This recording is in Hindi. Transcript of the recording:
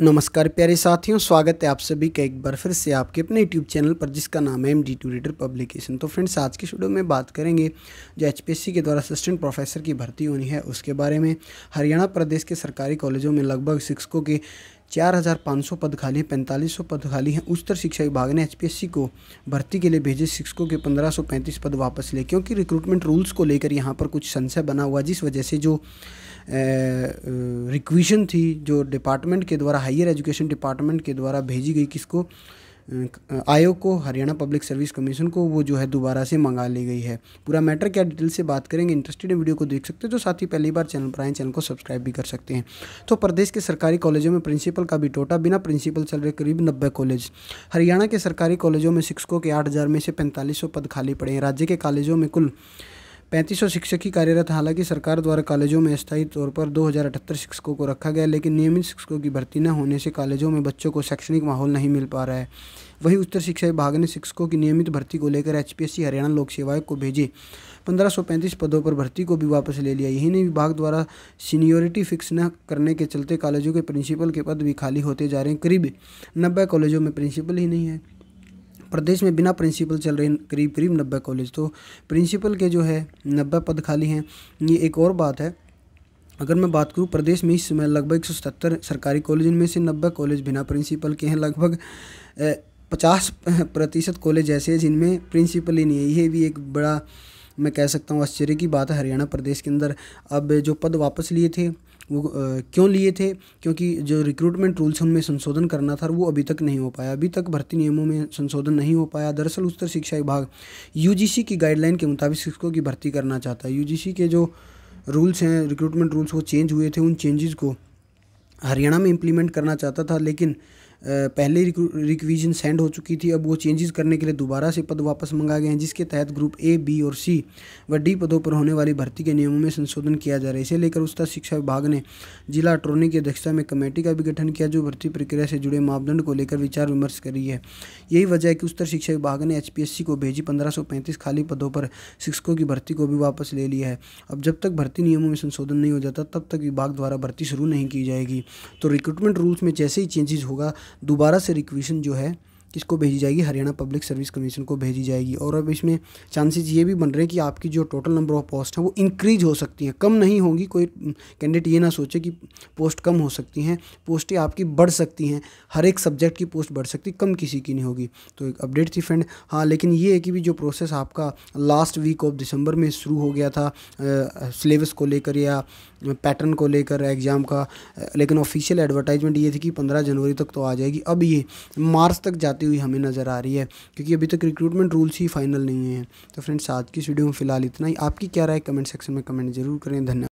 नमस्कार प्यारे साथियों स्वागत है आप सभी का एक बार फिर से आपके अपने यूट्यूब चैनल पर जिसका नाम है M D two reader publication तो फ्रेंड्स आज के शूडियो में बात करेंगे जो एच के द्वारा असिस्टेंट प्रोफेसर की भर्ती होनी है उसके बारे में हरियाणा प्रदेश के सरकारी कॉलेजों में लगभग शिक्षकों के चार हज़ार पाँच सौ पद खाली हैं पैंतालीस सौ पद खाली हैं उच्चतर शिक्षा विभाग ने एच को भर्ती के लिए भेजे शिक्षकों के पंद्रह सौ पैंतीस पद वापस लिए क्योंकि रिक्रूटमेंट रूल्स को लेकर यहाँ पर कुछ संशय बना हुआ जिस वजह से जो रिक्विजन थी जो डिपार्टमेंट के द्वारा हायर एजुकेशन डिपार्टमेंट के द्वारा भेजी गई किसको आयोग को हरियाणा पब्लिक सर्विस कमीशन को वो जो है दोबारा से मंगा ली गई है पूरा मैटर क्या डिटेल से बात करेंगे इंटरेस्टेड वीडियो को देख सकते हैं जो तो साथ ही पहली बार चैनल पर आए चैनल को सब्सक्राइब भी कर सकते हैं तो प्रदेश के सरकारी कॉलेजों में प्रिंसिपल का भी टोटा बिना प्रिंसिपल चल रहे करीब नब्बे कॉलेज हरियाणा के सरकारी कॉलेजों में शिक्षकों के आठ में से पैंतालीस पद खाली पड़े हैं राज्य के कॉलेजों में कुल पैंतीस सौ शिक्षक ही कार्यरत हालांकि सरकार द्वारा कॉलेजों में स्थायी तौर पर दो शिक्षकों को रखा गया लेकिन नियमित शिक्षकों की भर्ती न होने से कॉलेजों में बच्चों को शैक्षणिक माहौल नहीं मिल पा रहा है वहीं उत्तर शिक्षा विभाग ने शिक्षकों की नियमित भर्ती को लेकर एचपीएससी हरियाणा लोक सेवा आयोग को भेजे 1535 पदों पर भर्ती को भी वापस ले लिया यही नहीं विभाग द्वारा सीनियोरिटी फिक्स न करने के चलते कॉलेजों के प्रिंसिपल के पद भी खाली होते जा रहे हैं करीब नब्बे कॉलेजों में प्रिंसिपल ही नहीं है प्रदेश में बिना प्रिंसिपल चल रहे करीब करीब नब्बे कॉलेज तो प्रिंसिपल के जो है नब्बे पद खाली हैं ये एक और बात है अगर मैं बात करूँ प्रदेश में इस समय लगभग एक सौ सरकारी कॉलेज में से नब्बे कॉलेज बिना प्रिंसिपल के हैं लगभग पचास प्रतिशत कॉलेज ऐसे हैं जिनमें प्रिंसिपल ही नहीं है ये भी एक बड़ा मैं कह सकता हूँ आश्चर्य की बात है हरियाणा प्रदेश के अंदर अब जो पद वापस लिए थे वो क्यों लिए थे क्योंकि जो रिक्रूटमेंट रूल्स उनमें संशोधन करना था वो अभी तक नहीं हो पाया अभी तक भर्ती नियमों में संशोधन नहीं हो पाया दरअसल उत्तर शिक्षा विभाग यू की गाइडलाइन के मुताबिक शिक्षकों की भर्ती करना चाहता है यू के जो रूल्स हैं रिक्रूटमेंट रूल्स वो चेंज हुए थे उन चेंजेस को हरियाणा में इम्प्लीमेंट करना चाहता था लेकिन पहले रिक्विजन सेंड हो चुकी थी अब वो चेंजेस करने के लिए दोबारा से पद वापस मंगाए गए हैं जिसके तहत ग्रुप ए बी और सी व डी पदों पर होने वाली भर्ती के नियमों में संशोधन किया जा रहा है इसे लेकर उच्चतर शिक्षा विभाग ने जिला अटोर्नी की अध्यक्षता में कमेटी का भी गठन किया जो भर्ती प्रक्रिया से जुड़े मापदंड को लेकर विचार विमर्श करी है यही वजह है कि उच्चतर शिक्षा विभाग ने एच को भेजी पंद्रह खाली पदों पर शिक्षकों की भर्ती को भी वापस ले लिया है अब जब तक भर्ती नियमों में संशोधन नहीं हो जाता तब तक विभाग द्वारा भर्ती शुरू नहीं की जाएगी तो रिक्रूटमेंट रूल्स में जैसे ही चेंजेस होगा दोबारा से रिक्वेशन जो है किसको भेजी जाएगी हरियाणा पब्लिक सर्विस कमीशन को भेजी जाएगी और अब इसमें चांसेस ये भी बन रहे हैं कि आपकी जो टोटल नंबर ऑफ पोस्ट हैं वो इंक्रीज हो सकती हैं कम नहीं होंगी कोई कैंडिडेट ये ना सोचे कि पोस्ट कम हो सकती हैं पोस्टें आपकी बढ़ सकती हैं हर एक सब्जेक्ट की पोस्ट बढ़ सकती कम किसी की नहीं होगी तो एक अपडेट थी फ्रेंड हाँ लेकिन ये है कि भी जो प्रोसेस आपका लास्ट वीक ऑफ दिसंबर में शुरू हो गया था सिलेबस को लेकर या पैटर्न को लेकर एग्ज़ाम का लेकिन ऑफिशियल एडवर्टाइजमेंट ये थी कि पंद्रह जनवरी तक तो आ जाएगी अब ये मार्च तक जाती आती हुई हमें नज़र आ रही है क्योंकि अभी तक रिक्रूटमेंट रूल्स ही फाइनल नहीं है तो फ्रेंड्स आज की वीडियो में फ़िलहाल इतना ही आपकी क्या राय कमेंट सेक्शन में कमेंट जरूर करें धन्यवाद